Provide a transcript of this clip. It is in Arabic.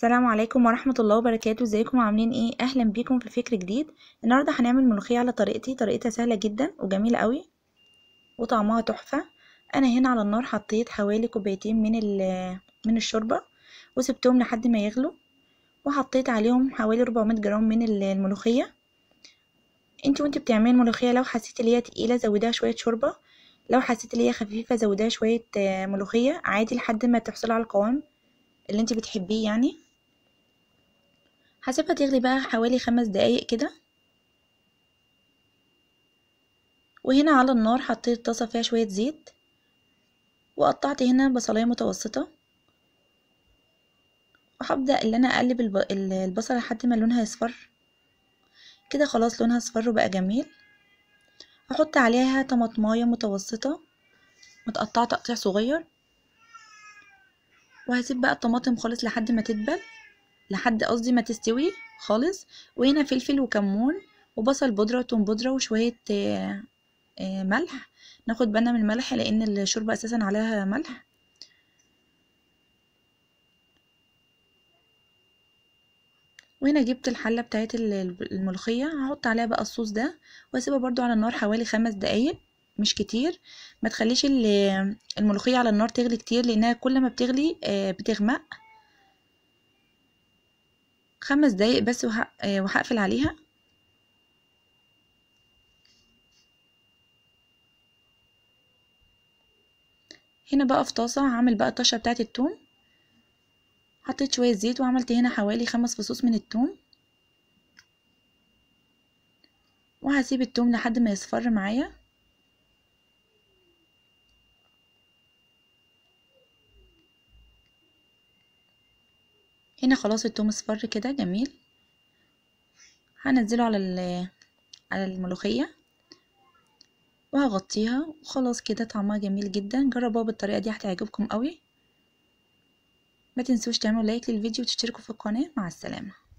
السلام عليكم ورحمة الله وبركاته ازيكم عاملين ايه اهلا بيكم في فكر جديد النهاردة هنعمل ملوخية على طريقتي طريقتها سهلة جدا وجميلة قوي وطعمها تحفة انا هنا على النار حطيت حوالي كوبايتين من من الشوربة وسبتهم لحد ما يغلوا وحطيت عليهم حوالي 400 جرام من الملوخية انت وانت بتعملي الملوخية لو حسيتي ان هي تقيلة زوديها شوية شوربة لو حسيتي ان هي خفيفة زوديها شوية آه، ملوخية عادي لحد ما تحصلي على القوام اللي انت بتحبيه يعني هسيبها تغلي بقى حوالي خمس دقايق كده وهنا على النار حطيت طاسة فيها شوية زيت وقطعت هنا بصلاية متوسطة وهبدأ ان انا اقلب البصل لحد ما لونها يصفر كده خلاص لونها اصفر وبقى جميل هحط عليها طماطمايه متوسطه متقطعه تقطيع صغير وهسيب بقى الطماطم خالص لحد ما تدبل لحد قصدي ما تستوي خالص وهنا فلفل وكمون وبصل بودرة وتوم بودرة وشوية آه، آه، ملح ناخد بالنا من الملح لان الشوربة اساسا عليها ملح وهنا جبت الحلة بتاعت الملوخية هحط عليها بقى الصوص ده واسيبها برضو على النار حوالي خمس دقايق مش كتير ما تخليش الملوخية على النار تغلي كتير لانها كل ما بتغلي آه، بتغمق خمس دقايق بس آه، وهقفل عليها هنا بقى في طاسة هعمل بقى الطشة بتاعة التوم حطيت شوية زيت وعملت هنا حوالي خمس فصوص من التوم وهسيب التوم لحد ما يصفر معايا هنا خلاص التوم اصفر كده جميل هنزله على على الملوخيه وهغطيها وخلاص كده طعمها جميل جدا جربوها بالطريقه دي هتعجبكم قوي ما تنسوش تعملوا لايك للفيديو وتشتركوا في القناه مع السلامه